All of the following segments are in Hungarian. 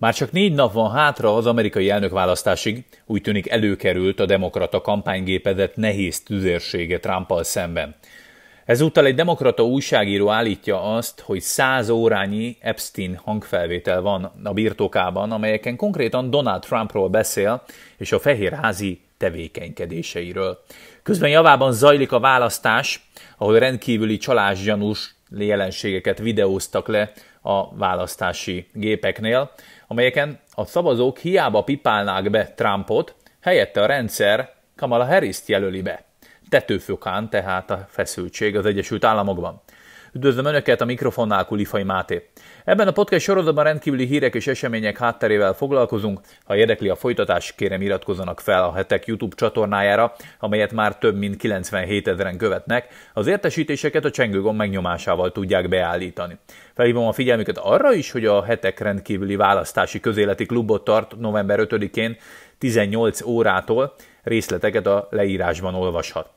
Már csak négy nap van hátra az amerikai elnökválasztásig, úgy tűnik előkerült a demokrata kampánygépedet nehéz tüzérsége trump szemben. Ezúttal egy demokrata újságíró állítja azt, hogy száz órányi Epstein hangfelvétel van a birtokában, amelyeken konkrétan Donald Trumpról beszél, és a fehérházi tevékenykedéseiről. Közben javában zajlik a választás, ahol rendkívüli csalásgyanús jelenségeket videóztak le a választási gépeknél, amelyeken a szavazók hiába pipálnák be Trumpot, helyette a rendszer Kamala Harris-t jelöli be. Tetőfokán tehát a feszültség az Egyesült Államokban. Üdvözlöm Önöket a mikrofonnál Kulifai Máté. Ebben a podcast sorozatban rendkívüli hírek és események hátterével foglalkozunk. Ha érdekli a folytatás, kérem iratkozzanak fel a hetek YouTube csatornájára, amelyet már több mint 97 ezeren követnek. Az értesítéseket a csengőgomb megnyomásával tudják beállítani. Felhívom a figyelmüket arra is, hogy a hetek rendkívüli választási közéleti klubot tart november 5-én 18 órától. Részleteket a leírásban olvashat.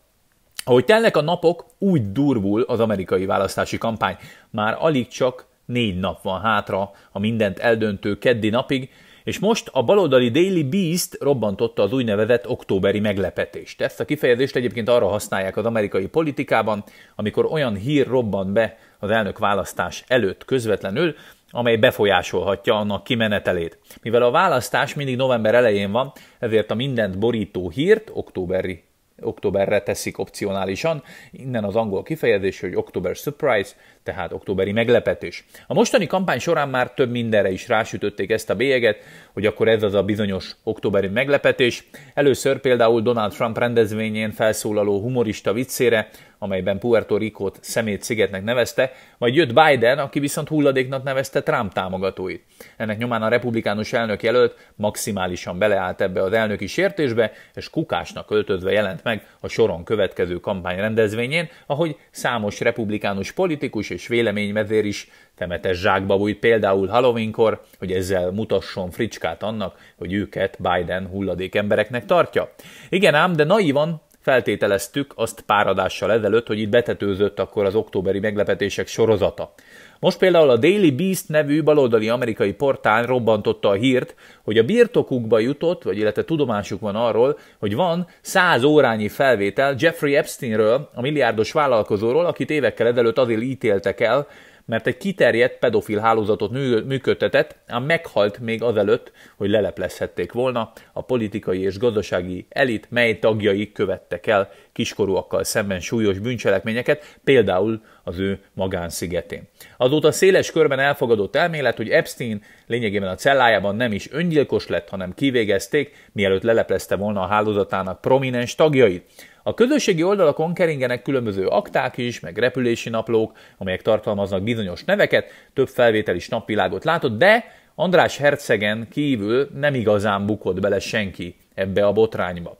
Ahogy telnek a napok, úgy durvul az amerikai választási kampány. Már alig csak négy nap van hátra a mindent eldöntő keddi napig, és most a baloldali Daily Beast robbantotta az úgynevezett októberi meglepetést. Ezt a kifejezést egyébként arra használják az amerikai politikában, amikor olyan hír robban be az elnök választás előtt közvetlenül, amely befolyásolhatja annak kimenetelét. Mivel a választás mindig november elején van, ezért a mindent borító hírt októberi októberre teszik opcionálisan, innen az angol kifejezés, hogy október Surprise, tehát októberi meglepetés. A mostani kampány során már több mindenre is rásütötték ezt a bélyeget, hogy akkor ez az a bizonyos októberi meglepetés. Először például Donald Trump rendezvényén felszólaló humorista viccére, amelyben Puerto Rico-t szemét szigetnek nevezte, majd jött Biden, aki viszont hulladéknak nevezte Trump támogatóit. Ennek nyomán a republikánus elnök jelölt maximálisan beleállt ebbe az elnöki sértésbe, és kukásnak öltözve jelent meg a soron következő kampány rendezvényén, ahogy számos republikánus politikus és véleményvezér is temetes zsákba bújt például Halloweenkor, hogy ezzel mutasson fricskát annak, hogy őket Biden hulladék embereknek tartja. Igen ám, de naivan feltételeztük azt páradással ezelőtt, hogy itt betetőzött akkor az októberi meglepetések sorozata. Most például a Daily Beast nevű baloldali amerikai portán robbantotta a hírt, hogy a birtokukba jutott, vagy illetve tudomásuk van arról, hogy van 100 órányi felvétel Jeffrey Epsteinről, a milliárdos vállalkozóról, akit évekkel ezelőtt azért ítéltek el, mert egy kiterjedt pedofil hálózatot működtetett, a meghalt még azelőtt, hogy leleplezhették volna a politikai és gazdasági elit, mely tagjai követtek el kiskorúakkal szemben súlyos bűncselekményeket, például az ő magánszigetén. Azóta széles körben elfogadott elmélet, hogy Epstein lényegében a cellájában nem is öngyilkos lett, hanem kivégezték, mielőtt leleplezte volna a hálózatának prominens tagjait. A közösségi oldalakon keringenek különböző akták is, meg repülési naplók, amelyek tartalmaznak bizonyos neveket, több felvétel is napvilágot látott, de András Hercegen kívül nem igazán bukott bele senki ebbe a botrányba.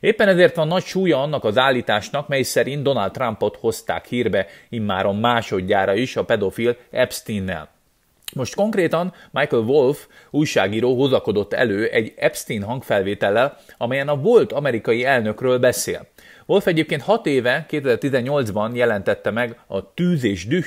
Éppen ezért van nagy súlya annak az állításnak, mely szerint Donald Trumpot hozták hírbe immáron másodjára is a pedofil Epsteinnel. Most konkrétan Michael Wolff újságíró hozakodott elő egy Epstein hangfelvétellel, amelyen a volt amerikai elnökről beszél. Wolff egyébként hat éve, 2018-ban jelentette meg a Tűz és Düh,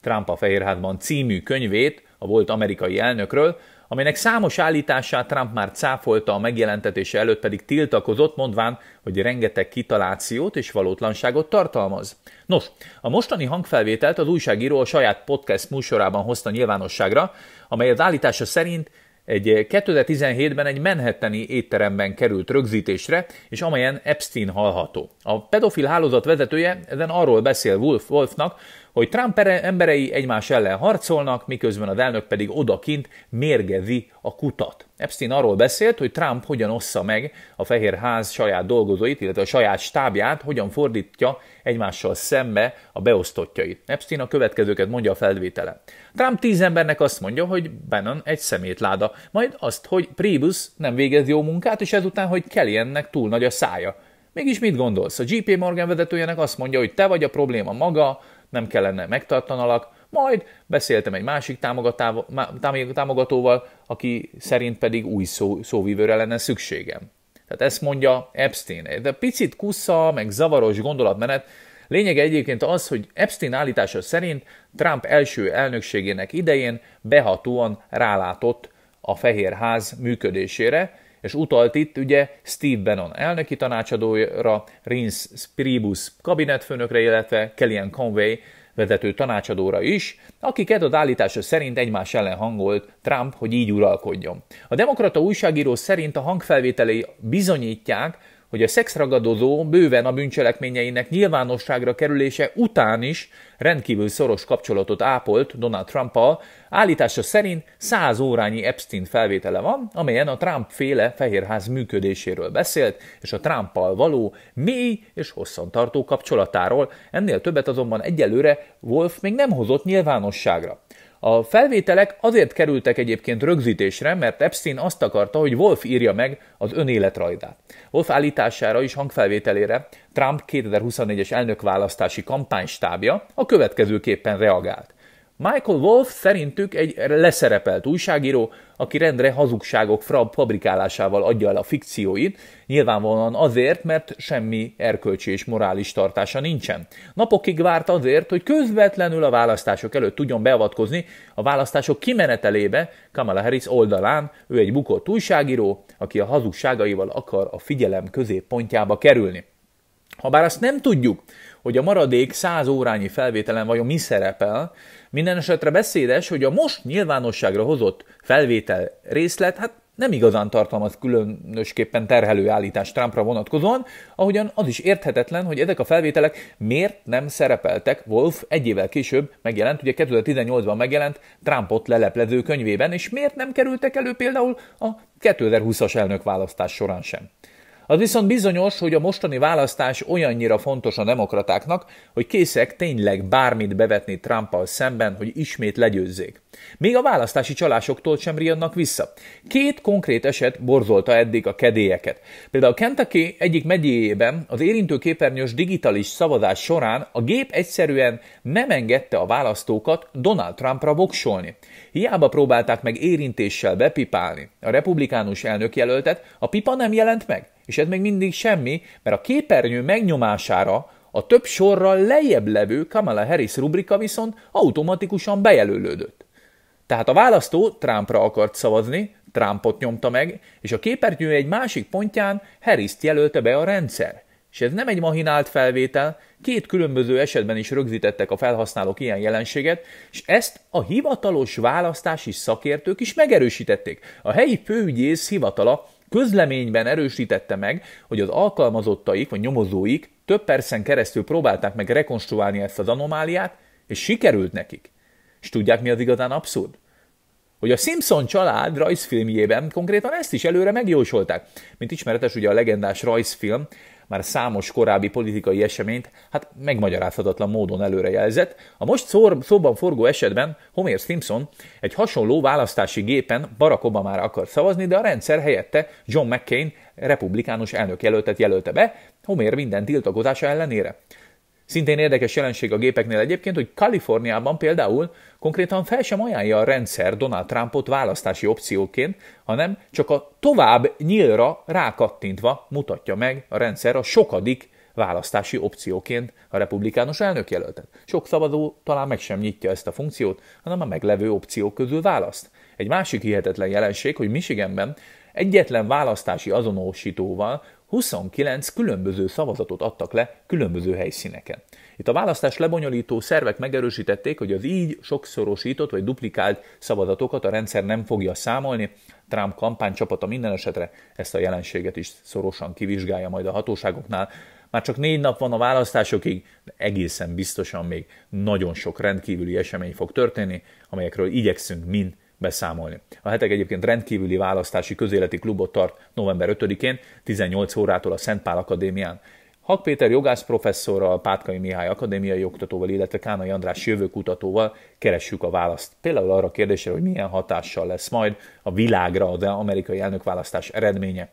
Trump a Fehérházban című könyvét a volt amerikai elnökről, aminek számos állítását Trump már cáfolta a megjelentetése előtt pedig tiltakozott, mondván, hogy rengeteg kitalációt és valótlanságot tartalmaz. Nos, a mostani hangfelvételt az újságíró a saját podcast műsorában hozta nyilvánosságra, amely az állítása szerint egy 2017-ben egy menhetteni étteremben került rögzítésre, és amelyen Epstein hallható. A pedofil hálózat vezetője ezen arról beszél Wolf, Wolfnak, hogy Trump emberei egymás ellen harcolnak, miközben az elnök pedig odakint mérgezi a kutat. Epstein arról beszélt, hogy Trump hogyan ossza meg a Fehér Ház saját dolgozóit, illetve a saját stábját, hogyan fordítja egymással szembe a beosztottjait. Epstein a következőket mondja a felvételen. Trump tíz embernek azt mondja, hogy Bannon egy szemétláda, majd azt, hogy Priebus nem végez jó munkát, és ezután, hogy Kellyannek túl nagy a szája. Mégis mit gondolsz? A GP Morgan vezetőjének azt mondja, hogy te vagy a probléma maga, nem kellene megtartanalak, majd beszéltem egy másik támogatóval, aki szerint pedig új szó, szóvívőre lenne szükségem. Tehát ezt mondja Epstein. De picit kussza, meg zavaros gondolatmenet. Lényeg egyébként az, hogy Epstein állítása szerint Trump első elnökségének idején behatóan rálátott a Fehér Ház működésére, és utalt itt ugye Steve Bannon elnöki tanácsadóra, Rince Spribus kabinetfőnökre, illetve Kellyanne Conway vezető tanácsadóra is, akiket az állítása szerint egymás ellen hangolt Trump, hogy így uralkodjon. A demokrata újságíró szerint a hangfelvételei bizonyítják, hogy a szexragadozó bőven a bűncselekményeinek nyilvánosságra kerülése után is rendkívül szoros kapcsolatot ápolt Donald trump Állítása szerint 100 órányi Epstein felvétele van, amelyen a Trump féle fehérház működéséről beszélt, és a trump való mély és hosszantartó kapcsolatáról. Ennél többet azonban egyelőre Wolf még nem hozott nyilvánosságra. A felvételek azért kerültek egyébként rögzítésre, mert Epstein azt akarta, hogy Wolf írja meg az önéletrajzát. Wolf állítására és hangfelvételére Trump 2024-es elnökválasztási kampánystábja a következőképpen reagált. Michael Wolf szerintük egy leszerepelt újságíró, aki rendre hazugságok fabrikálásával adja el a fikcióit, nyilvánvalóan azért, mert semmi erkölcsi és morális tartása nincsen. Napokig várt azért, hogy közvetlenül a választások előtt tudjon beavatkozni a választások kimenetelébe Kamala Harris oldalán, ő egy bukott újságíró, aki a hazugságaival akar a figyelem középpontjába kerülni. Habár azt nem tudjuk, hogy a maradék száz órányi felvételen vajon mi szerepel. Minden esetre beszédes, hogy a most nyilvánosságra hozott felvétel részlet, hát nem igazán tartalmaz különösképpen terhelő állítást Trumpra vonatkozóan, ahogyan az is érthetetlen, hogy ezek a felvételek miért nem szerepeltek Wolf egy évvel később megjelent, ugye 2018-ban megjelent Trumpot leleplező könyvében, és miért nem kerültek elő például a 2020-as elnök választás során sem. Az viszont bizonyos, hogy a mostani választás olyannyira fontos a demokratáknak, hogy készek tényleg bármit bevetni Trumpal szemben, hogy ismét legyőzzék. Még a választási csalásoktól sem riadnak vissza. Két konkrét eset borzolta eddig a kedélyeket. Például Kentucky egyik megyéjében az érintőképernyős digitális szavazás során a gép egyszerűen nem engedte a választókat Donald Trumpra voksolni. Hiába próbálták meg érintéssel bepipálni a republikánus elnök jelöltet, a pipa nem jelent meg. És ez még mindig semmi, mert a képernyő megnyomására a több sorral lejjebb levő Kamala Harris rubrika viszont automatikusan bejelölődött. Tehát a választó Trumpra akart szavazni, Trumpot nyomta meg, és a képernyő egy másik pontján Harris-t jelölte be a rendszer. És ez nem egy mahinált felvétel, két különböző esetben is rögzítettek a felhasználók ilyen jelenséget, és ezt a hivatalos választási szakértők is megerősítették. A helyi főügyész hivatala közleményben erősítette meg, hogy az alkalmazottaik vagy nyomozóik több percen keresztül próbálták meg rekonstruálni ezt az anomáliát, és sikerült nekik. És tudják, mi az igazán abszurd? hogy a Simpson család rajzfilmjében konkrétan ezt is előre megjósolták. Mint ismeretes, ugye a legendás rajzfilm már számos korábbi politikai eseményt hát megmagyarázhatatlan módon előrejelzett. A most szor, szóban forgó esetben Homer Simpson egy hasonló választási gépen Barack már akar szavazni, de a rendszer helyette John McCain republikánus elnök jelöltet jelölte be, Homer minden tiltakozása ellenére. Szintén érdekes jelenség a gépeknél egyébként, hogy Kaliforniában például konkrétan fel sem ajánlja a rendszer Donald Trumpot választási opcióként, hanem csak a tovább nyílra rákattintva mutatja meg a rendszer a sokadik választási opcióként a republikánus elnökjelöltet. Sok szabadó talán meg sem nyitja ezt a funkciót, hanem a meglevő opciók közül választ. Egy másik hihetetlen jelenség, hogy Michiganben egyetlen választási azonosítóval 29 különböző szavazatot adtak le különböző helyszíneken. Itt a választás lebonyolító szervek megerősítették, hogy az így sokszorosított vagy duplikált szavazatokat a rendszer nem fogja számolni. Trump kampánycsapata minden esetre ezt a jelenséget is szorosan kivizsgálja majd a hatóságoknál. Már csak négy nap van a választásokig, de egészen biztosan még nagyon sok rendkívüli esemény fog történni, amelyekről igyekszünk mind beszámolni. A hetek egyébként rendkívüli választási közéleti klubot tart november 5-én, 18 órától a Szentpál Akadémián. Hak Péter jogász professzorral, Pátkai Mihály akadémiai oktatóval, illetve Kánai András jövőkutatóval keressük a választ. Például arra a kérdésre, hogy milyen hatással lesz majd a világra az amerikai elnökválasztás eredménye.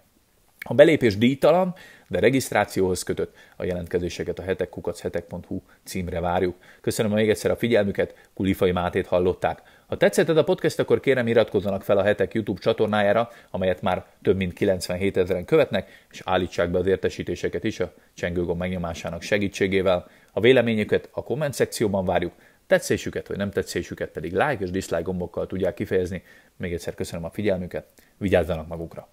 A belépés díjtalan, de regisztrációhoz kötött. A jelentkezéseket a hetekkukachetek.hu címre várjuk. Köszönöm még egyszer a figyelmüket, Kulifai Mátét hallották. Ha tetszett a podcast, akkor kérem iratkozzanak fel a hetek YouTube csatornájára, amelyet már több mint 97 ezeren követnek, és állítsák be az értesítéseket is a csengőgomb megnyomásának segítségével. A véleményüket a komment szekcióban várjuk, tetszésüket vagy nem tetszésüket pedig like és dislike gombokkal tudják kifejezni. Még egyszer köszönöm a figyelmüket, vigyázzanak magukra!